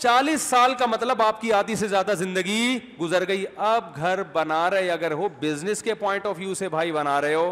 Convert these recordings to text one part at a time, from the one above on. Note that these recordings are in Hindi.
चालीस साल का मतलब आपकी आधी से ज्यादा जिंदगी गुजर गई अब घर बना रहे अगर हो बिजनेस के पॉइंट ऑफ व्यू से भाई बना रहे हो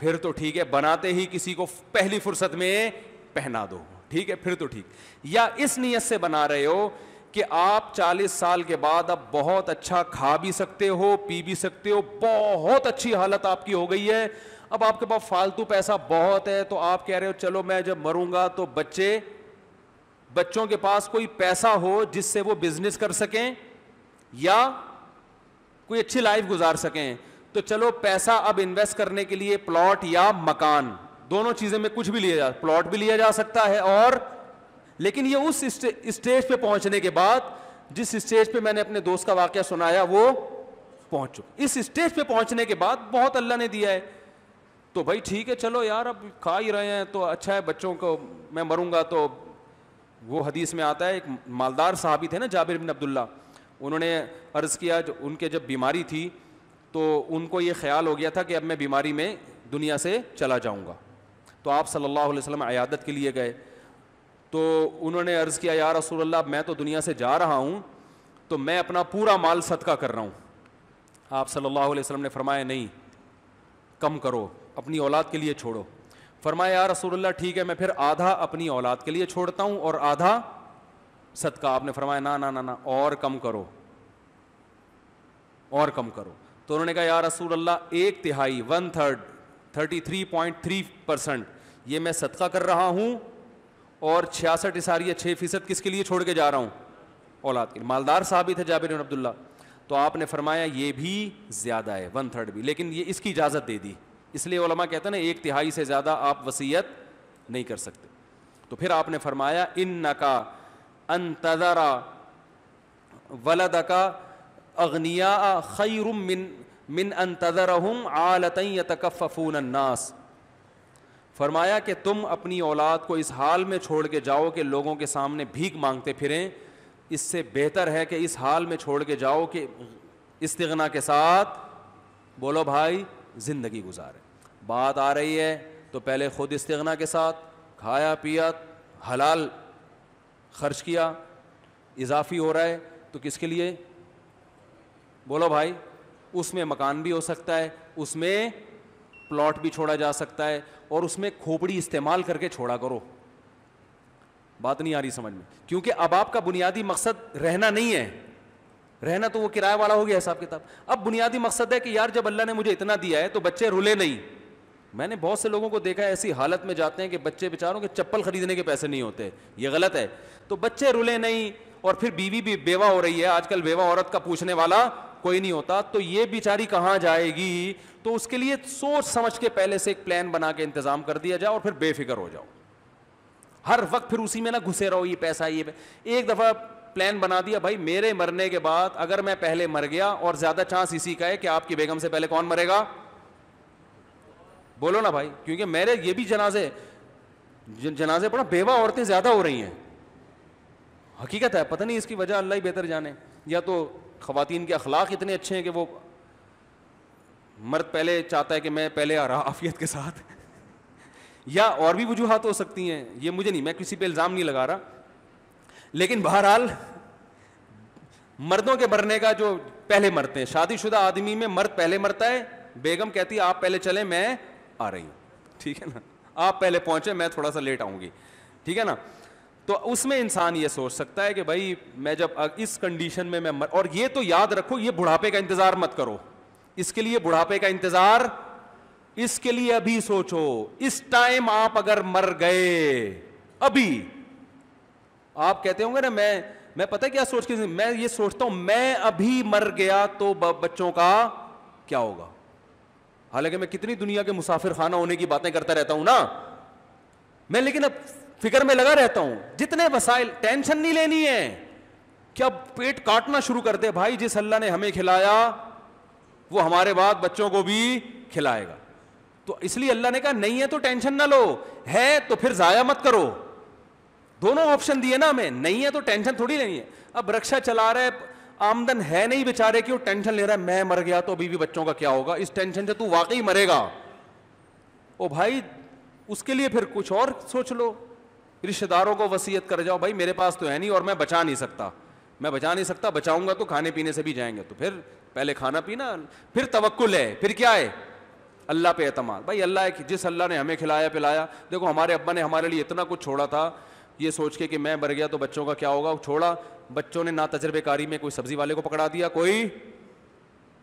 फिर तो ठीक है बनाते ही किसी को पहली फुर्सत में पहना दो ठीक है फिर तो ठीक या इस नीयत से बना रहे हो कि आप चालीस साल के बाद अब बहुत अच्छा खा भी सकते हो पी भी सकते हो बहुत अच्छी हालत आपकी हो गई है अब आपके पास फालतू पैसा बहुत है तो आप कह रहे हो चलो मैं जब मरूंगा तो बच्चे बच्चों के पास कोई पैसा हो जिससे वो बिजनेस कर सकें या कोई अच्छी लाइफ गुजार सकें तो चलो पैसा अब इन्वेस्ट करने के लिए प्लॉट या मकान दोनों चीज़ें में कुछ भी लिया जा प्लॉट भी लिया जा सकता है और लेकिन ये उस स्टेज पे पहुंचने के बाद जिस स्टेज पे मैंने अपने दोस्त का वाक्य सुनाया वो पहुंच चुका इस स्टेज पे पहुंचने के बाद बहुत अल्लाह ने दिया है तो भाई ठीक है चलो यार अब खा ही रहे हैं तो अच्छा है बच्चों को मैं मरूंगा तो वो हदीस में आता है एक मालदार साहबी थे ना जाबिर बिन अब्दुल्ला उन्होंने अर्ज़ किया जो उनके जब बीमारी थी तो उनको ये ख्याल हो गया था कि अब मैं बीमारी में दुनिया से चला जाऊँगा तो आप सल्लल्लाहु अलैहि वसल्लम अयादत के लिए गए तो उन्होंने अर्ज़ किया या रसूलल्लाह मैं तो दुनिया से जा रहा हूँ तो मैं अपना पूरा माल सदका कर रहा हूँ आप सल्लल्लाहु अलैहि वसल्लम ने फरमाया नहीं कम करो अपनी औलाद के लिए छोड़ो फरमाया यार रसूल्ला ठीक है मैं फिर आधा अपनी औलाद के लिए छोड़ता हूँ और आधा सदका आपने फरमाया ना ना ना ना और कम करो और कम करो तो उन्होंने कहा यार रसूल अल्लाह एक तिहाई one third thirty three point three percent ये मैं सदका कर रहा हूँ और छियासठ इशारिया छः फीसद किसके लिए छोड़ के जा रहा हूँ औलाद के लिए मालदार साहब ही थे जाबिर अब्दुल्ला तो आपने फरमाया ये भी ज़्यादा है वन थर्ड भी लेकिन ये इसकी इजाज़त दे दी इसलिए कहते हैं ना एक तिहाई से ज़्यादा आप वसीयत नहीं कर सकते तो फिर आपने फरमाया इन नका का तदरा वलदका अगनिया खैरुम मिन मिन अन तदरहम आलतई तकफ़ून फरमाया कि तुम अपनी औलाद को इस हाल में छोड़ के जाओ कि लोगों के सामने भीख मांगते फिरें इससे बेहतर है कि इस हाल में छोड़ के जाओ कि इस्तना के साथ बोलो भाई ज़िंदगी गुजारें बात आ रही है तो पहले ख़ुद इस्तना के साथ खाया पिया हलाल खर्च किया इजाफी हो रहा है तो किसके लिए बोलो भाई उसमें मकान भी हो सकता है उसमें प्लॉट भी छोड़ा जा सकता है और उसमें खोपड़ी इस्तेमाल करके छोड़ा करो बात नहीं आ रही समझ में क्योंकि अब आपका बुनियादी मकसद रहना नहीं है रहना तो वो किराए वाला हो गया हिसाब किताब अब बुनियादी मकसद है कि यार जब अल्लाह ने मुझे इतना दिया है तो बच्चे रुले नहीं मैंने बहुत से लोगों को देखा है ऐसी हालत में जाते हैं कि बच्चे बेचारों के चप्पल खरीदने के पैसे नहीं होते ये गलत है तो बच्चे रुले नहीं और फिर बीवी भी बेवा हो रही है आजकल बेवा औरत का पूछने वाला कोई नहीं होता तो ये बेचारी कहाँ जाएगी तो उसके लिए सोच समझ के पहले से एक प्लान बना के इंतजाम कर दिया जाए और फिर बेफिक्र हो जाओ हर वक्त फिर उसी में ना घुसे रहो ये पैसा ये एक दफ़ा प्लान बना दिया भाई मेरे मरने के बाद अगर मैं पहले मर गया और ज्यादा चांस इसी का है कि आपकी बेगम से पहले कौन मरेगा बोलो ना भाई क्योंकि मेरे ये भी जनाजे जनाजे पर बेवा औरतें ज्यादा हो रही हैं हकीकत है पता नहीं इसकी वजह अल्लाह ही बेहतर जाने या तो खातन के अखलाक इतने अच्छे हैं कि वो मर्द पहले चाहता है कि मैं पहले आ रहा आफियत के साथ या और भी वजूहत हो सकती हैं ये मुझे नहीं मैं किसी पे इल्ज़ाम नहीं लगा रहा लेकिन बहरहाल मर्दों के मरने का जो पहले मरते हैं शादीशुदा आदमी में मर्द पहले मरता है बेगम कहती है आप पहले चले मैं आ रही हूं ठीक है ना आप पहले पहुंचे मैं थोड़ा सा लेट आऊंगी ठीक है ना तो उसमें इंसान यह सोच सकता है कि भाई मैं जब इस कंडीशन में मैं मर और ये तो याद रखो ये बुढ़ापे का इंतज़ार मत करो इसके लिए बुढ़ापे का इंतज़ार इसके लिए अभी सोचो इस टाइम आप अगर मर गए अभी आप कहते होंगे ना मैं मैं पता क्या सोच के मैं ये सोचता हूं मैं अभी मर गया तो बच्चों का क्या होगा हालांकि मैं कितनी दुनिया के मुसाफिर खाना होने की बातें करता रहता हूं ना मैं लेकिन अब फिक्र में लगा रहता हूं जितने वसाइल टेंशन नहीं लेनी है क्या पेट काटना शुरू कर दे भाई जिस अल्लाह ने हमें खिलाया वो हमारे बाद बच्चों को भी खिलाएगा तो इसलिए अल्लाह ने कहा नहीं है तो टेंशन ना लो है तो फिर जाया मत करो दोनों ऑप्शन दिए ना हमें नहीं है तो टेंशन थोड़ी नहीं है अब रक्षा चला रहे आमदन है नहीं बेचारे की वो टेंशन ले रहा है मैं मर गया तो अभी भी बच्चों का क्या होगा इस टेंशन से तू वाकई मरेगा ओ भाई उसके लिए फिर कुछ और सोच लो रिश्तेदारों को वसीयत कर जाओ भाई मेरे पास तो है नहीं और मैं बचा नहीं सकता मैं बचा नहीं सकता बचाऊंगा तो खाने पीने से भी जाएंगे तो फिर पहले खाना पीना फिर तवक्ल है फिर क्या है अल्लाह पे अतमाद भाई अल्लाह है जिस अल्लाह ने हमें खिलाया पिलाया देखो हमारे अब्बा ने हमारे लिए इतना कुछ छोड़ा था ये सोच के कि मैं मर गया तो बच्चों का क्या होगा छोड़ा बच्चों ने ना तजर्बेकारी में कोई सब्ज़ी वाले को पकड़ा दिया कोई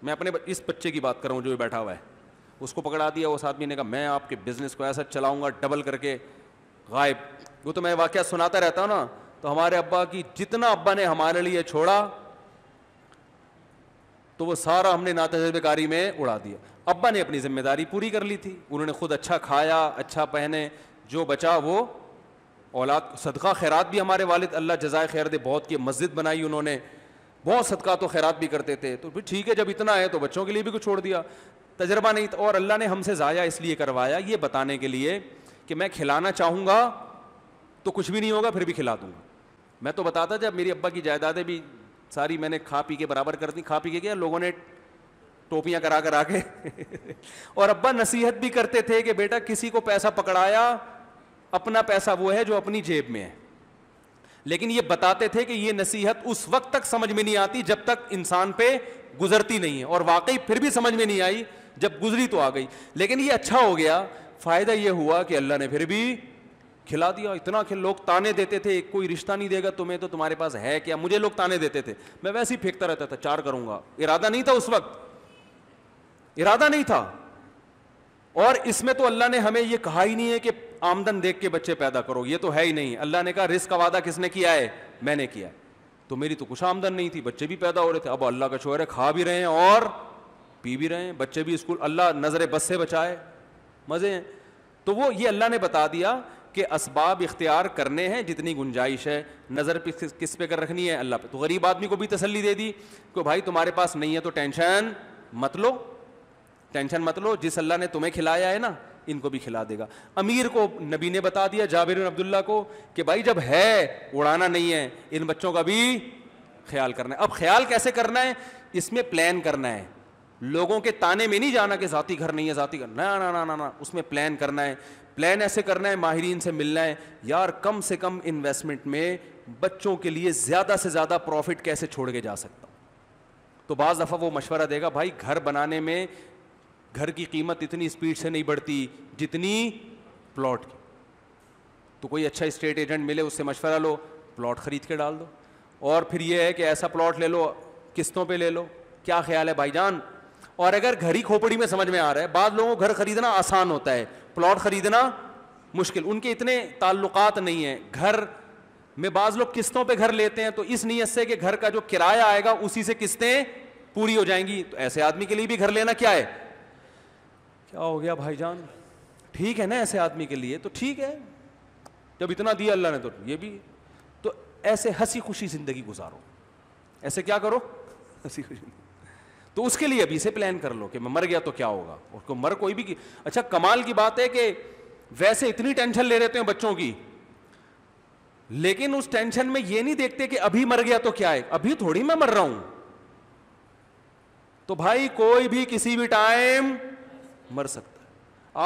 मैं अपने इस बच्चे की बात कर रहा हूँ जो बैठा हुआ है उसको पकड़ा दिया उस आदमी ने कहा मैं आपके बिज़नेस को ऐसा चलाऊंगा डबल करके गायब वो तो मैं वाक़ सुनाता रहता हूँ ना तो हमारे अब्बा की जितना अब्बा ने हमारे लिए छोड़ा तो वो सारा हमने ना नातजर्बेकारी में उड़ा दिया अब्बा ने अपनी जिम्मेदारी पूरी कर ली थी उन्होंने खुद अच्छा खाया अच्छा पहने जो बचा वो औलाद सदका खैरात भी हमारे वालिद अल्लाह जजाय खैर दे बहुत की मस्जिद बनाई उन्होंने बहुत सदका तो खैरात भी करते थे तो फिर ठीक है जब इतना है तो बच्चों के लिए भी कुछ छोड़ दिया तजर्बा नहीं था और अल्लाह ने हमसे ज़ाया इसलिए करवाया ये बताने के लिए कि मैं खिलाना चाहूँगा तो कुछ भी नहीं होगा फिर भी खिला दूँगा मैं तो बताता जब मेरी अब्बा की जायदादें भी सारी मैंने खा पी के बराबर कर दी खा पी के गया लोगों ने टोपियाँ करा करा के और अब्बा नसीहत भी करते थे कि बेटा किसी को पैसा पकड़ाया अपना पैसा वो है जो अपनी जेब में है लेकिन ये बताते थे कि ये नसीहत उस वक्त तक समझ में नहीं आती जब तक इंसान पे गुजरती नहीं है और वाकई फिर भी समझ में नहीं आई जब गुजरी तो आ गई लेकिन ये अच्छा हो गया फ़ायदा ये हुआ कि अल्लाह ने फिर भी खिला दिया इतना खिल लोग ताने देते थे कोई रिश्ता नहीं देगा तुम्हें तो तुम्हारे पास है क्या मुझे लोग ताने देते थे मैं वैसे ही फेंकता रहता था चार करूंगा इरादा नहीं था उस वक्त इरादा नहीं था और इसमें तो अल्लाह ने हमें यह कहा ही नहीं है कि आमदन देख के बच्चे पैदा करो ये तो है ही नहीं अल्लाह ने कहा रिस्क का वादा किसने किया है मैंने किया तो मेरी तो कुछ आमदन नहीं थी बच्चे भी पैदा हो रहे थे अब अल्लाह का शोर है खा भी रहे हैं और पी भी रहे हैं बच्चे भी स्कूल अल्लाह नज़र बस से बचाए मज़े हैं तो वो ये अल्लाह ने बता दिया कि इसबाब इख्तियार करने हैं जितनी गुंजाइश है नज़र किस, पे कर रखनी है अल्लाह पे तो गरीब आदमी को भी तसली दे दी कि भाई तुम्हारे पास नहीं है तो टेंशन मत लो टेंशन मत लो जिस अल्लाह ने तुम्हें खिलाया है ना इनको भी खिला देगा अमीर को नबी ने बता दिया जाबिर अब्दुल्ला को कि भाई जब है उड़ाना नहीं है इन बच्चों का भी ख्याल करना है अब ख्याल कैसे करना है इसमें प्लान करना है लोगों के ताने में नहीं जाना कि ज़ाती घर नहीं है ज़ाती घर ना ना ना ना ना उसमें प्लान करना है प्लान ऐसे करना है माहरीन से मिलना है यार कम से कम इन्वेस्टमेंट में बच्चों के लिए ज़्यादा से ज़्यादा प्रॉफिट कैसे छोड़ के जा सकता तो बाज़ दफ़ा वो मशवरा देगा भाई घर बनाने में घर की कीमत इतनी स्पीड से नहीं बढ़ती जितनी प्लॉट की तो कोई अच्छा इस्टेट एजेंट मिले उससे मशवरा लो प्लॉट ख़रीद के डाल दो और फिर यह है कि ऐसा प्लॉट ले लो किस्तों पर ले लो क्या ख्याल है भाईजान और अगर घर ही खोपड़ी में समझ में आ रहा है बाद लोगों को घर खरीदना आसान होता है प्लॉट खरीदना मुश्किल उनके इतने ताल्लुक नहीं हैं घर में बाज़ लोग किस्तों पे घर लेते हैं तो इस नीयत से कि घर का जो किराया आएगा उसी से किस्तें पूरी हो जाएंगी तो ऐसे आदमी के लिए भी घर लेना क्या है क्या हो गया भाईजान ठीक है ना ऐसे आदमी के लिए तो ठीक है जब इतना दिया अल्लाह ने तो ये भी तो ऐसे हंसी खुशी ज़िंदगी गुजारो ऐसे क्या करो हंसी खुशी तो उसके लिए अभी से प्लान कर लो कि मैं मर गया तो क्या होगा उसको मर कोई भी की अच्छा कमाल की बात है कि वैसे इतनी टेंशन ले रहते हैं बच्चों की लेकिन उस टेंशन में ये नहीं देखते कि अभी मर गया तो क्या है अभी थोड़ी मैं मर रहा हूं तो भाई कोई भी किसी भी टाइम मर सकता है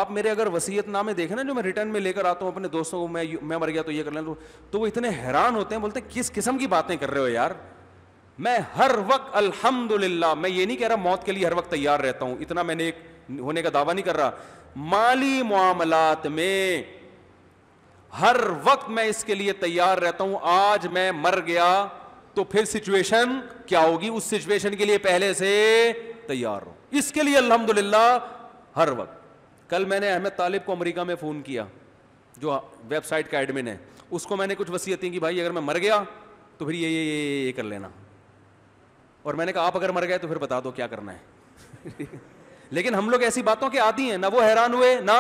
आप मेरे अगर वसीयतनामे देखें ना जो मैं रिटर्न में लेकर आता हूँ अपने दोस्तों को मैं मैं मर गया तो ये कर लेना तो, तो वो इतने हैरान होते हैं बोलते किस किस्म की बातें कर रहे हो यार मैं हर वक्त अल्हम्दुलिल्लाह मैं ये नहीं कह रहा मौत के लिए हर वक्त तैयार रहता हूँ इतना मैंने एक होने का दावा नहीं कर रहा माली मामलात में हर वक्त मैं इसके लिए तैयार रहता हूं आज मैं मर गया तो फिर सिचुएशन क्या होगी उस सिचुएशन के लिए पहले से तैयार हो इसके लिए अल्हम्दुलिल्लाह हर वक्त कल मैंने अहमद तालिब को अमेरिका में फ़ोन किया जो वेबसाइट का एडमिन है उसको मैंने कुछ वसीयतें की भाई अगर मैं मर गया तो फिर ये ये ये ये, कर लेना और मैंने कहा आप अगर मर गए तो फिर बता दो क्या करना है लेकिन हम लोग ऐसी बातों के आती हैं ना वो हैरान हुए ना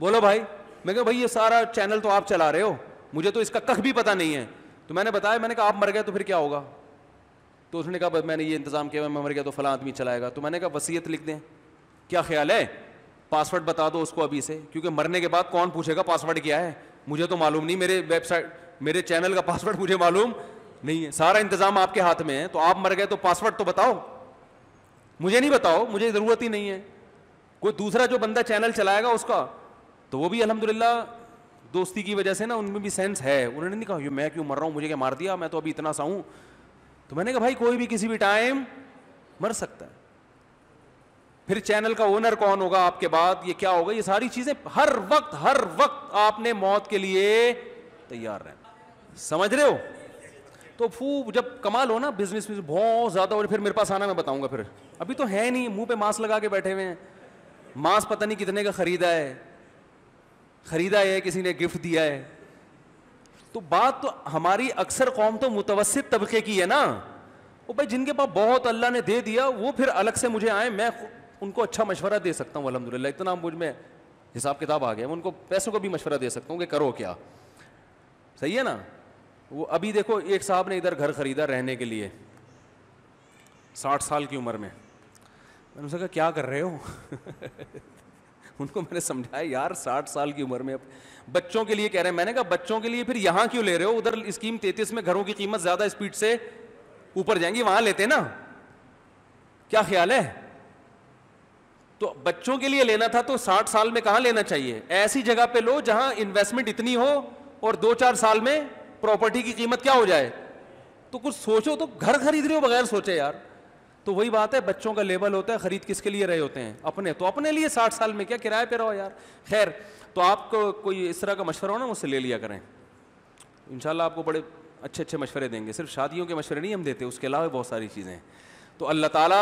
बोलो भाई मैं कहा भाई ये सारा चैनल तो आप चला रहे हो मुझे तो इसका कख भी पता नहीं है तो मैंने बताया मैंने कहा आप मर गए तो फिर क्या होगा तो उसने कहा मैंने ये इंतज़ाम किया मैं मर गया तो फला आदमी चलाएगा तो मैंने कहा वसीयत लिख दें क्या ख्याल है पासवर्ड बता दो उसको अभी से क्योंकि मरने के बाद कौन पूछेगा पासवर्ड क्या है मुझे तो मालूम नहीं मेरे वेबसाइट मेरे चैनल का पासवर्ड मुझे मालूम नहीं है सारा इंतजाम आपके हाथ में है तो आप मर गए तो पासवर्ड तो बताओ मुझे नहीं बताओ मुझे ज़रूरत ही नहीं है कोई दूसरा जो बंदा चैनल चलाएगा उसका तो वो भी अलहमदिल्ला दोस्ती की वजह से ना उनमें भी सेंस है उन्होंने नहीं कहा मैं क्यों मर रहा हूँ मुझे क्या मार दिया मैं तो अभी इतना सा हूँ तो मैंने कहा भाई कोई भी किसी भी टाइम मर सकता है फिर चैनल का ओनर कौन होगा आपके बाद ये क्या होगा ये सारी चीजें हर वक्त हर वक्त आपने मौत के लिए तैयार रहना समझ रहे हो तो फू जब कमाल हो ना बिजनेस में बहुत ज्यादा और फिर मेरे पास आना मैं बताऊंगा फिर अभी तो है नहीं मुंह पे मास्क लगा के बैठे हुए हैं मास्क पता नहीं कितने का खरीदा है खरीदा है किसी ने गिफ्ट दिया है तो बात तो हमारी अक्सर कौम तो मुतवसत तबके की है ना वो भाई जिनके पास बहुत अल्लाह ने दे दिया वो फिर अलग से मुझे आए मैं उनको अच्छा मशवरा दे सकता हूँ अलहमदिल्ला इतना मुझ में हिसाब किताब आ गया मैं उनको पैसों को भी मशवरा दे सकता हूँ कि करो क्या सही है ना वो अभी देखो एक साहब ने इधर घर ख़रीदा रहने के लिए साठ साल की उम्र में मैंने उनसे कहा क्या कर रहे हो उनको मैंने समझाया यार साठ साल की उम्र में अब बच्चों के लिए कह रहे हैं मैंने कहा बच्चों के लिए फिर यहाँ क्यों ले रहे हो उधर स्कीम तैतीस में घरों की कीमत ज़्यादा स्पीड से ऊपर जाएंगी वहाँ लेते ना क्या ख्याल है तो बच्चों के लिए लेना था तो साठ साल में कहा लेना चाहिए ऐसी जगह पे लो जहां इन्वेस्टमेंट इतनी हो और दो चार साल में प्रॉपर्टी की कीमत क्या हो जाए तो कुछ सोचो तो घर खरीद रहे हो बगैर सोचे यार तो वही बात है बच्चों का लेवल होता है खरीद किसके लिए रहे होते हैं अपने तो अपने लिए साठ साल में क्या किराए पे रहो यार खैर तो आपको कोई इस तरह का मशवरा हो ना मुझसे ले लिया करें इनशाला आपको बड़े अच्छे अच्छे मशवरे देंगे सिर्फ शादियों के मशवरे नहीं हम देते उसके अलावा बहुत सारी चीज़ें तो अल्लाह तला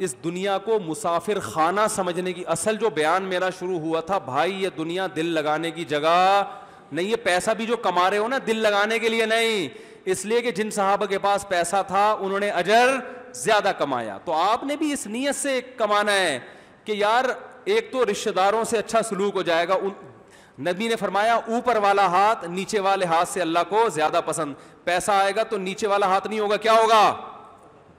इस दुनिया को मुसाफिर खाना समझने की असल जो बयान मेरा शुरू हुआ था भाई ये दुनिया दिल लगाने की जगह नहीं ये पैसा भी जो कमा रहे हो ना दिल लगाने के लिए नहीं इसलिए कि जिन साहब के पास पैसा था उन्होंने अजर ज्यादा कमाया तो आपने भी इस नीयत से कमाना है कि यार एक तो रिश्तेदारों से अच्छा सलूक हो जाएगा उन नबी ने फरमाया ऊपर वाला हाथ नीचे वाले हाथ से अल्लाह को ज्यादा पसंद पैसा आएगा तो नीचे वाला हाथ नहीं होगा क्या होगा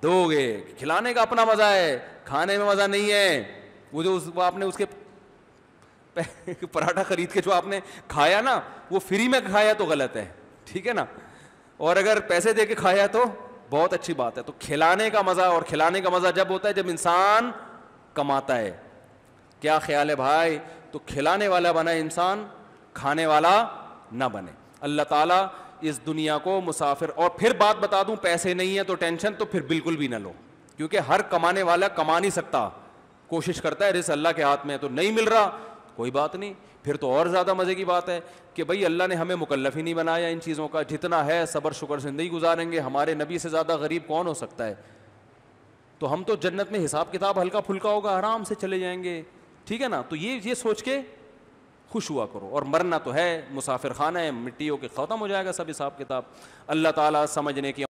दोगे खिलाने का अपना मजा है खाने में मजा नहीं है वो जो उस, वो आपने उसके पराठा खरीद के जो आपने खाया ना वो फ्री में खाया तो गलत है ठीक है ना और अगर पैसे दे के खाया तो बहुत अच्छी बात है तो खिलाने का मज़ा और खिलाने का मज़ा जब होता है जब इंसान कमाता है क्या ख्याल है भाई तो खिलाने वाला बना इंसान खाने वाला ना बने अल्लाह ताला इस दुनिया को मुसाफिर और फिर बात बता दूं पैसे नहीं है तो टेंशन तो फिर बिल्कुल भी ना लो क्योंकि हर कमाने वाला कमा नहीं सकता कोशिश करता है रिस अल्लाह के हाथ में तो नहीं मिल रहा कोई बात नहीं फिर तो और ज़्यादा मज़े की बात है कि भाई अल्लाह ने हमें मुकल्लफ ही नहीं बनाया इन चीज़ों का जितना है सबर शुक्र नहीं गुजारेंगे हमारे नबी से ज़्यादा गरीब कौन हो सकता है तो हम तो जन्नत में हिसाब किताब हल्का फुल्का होगा आराम से चले जाएंगे ठीक है ना तो ये ये सोच के खुश हुआ करो और मरना तो है मुसाफिर खाना है मिट्टियों के ख़त्म हो जाएगा सब हिसाब किताब अल्लाह ताला समझने की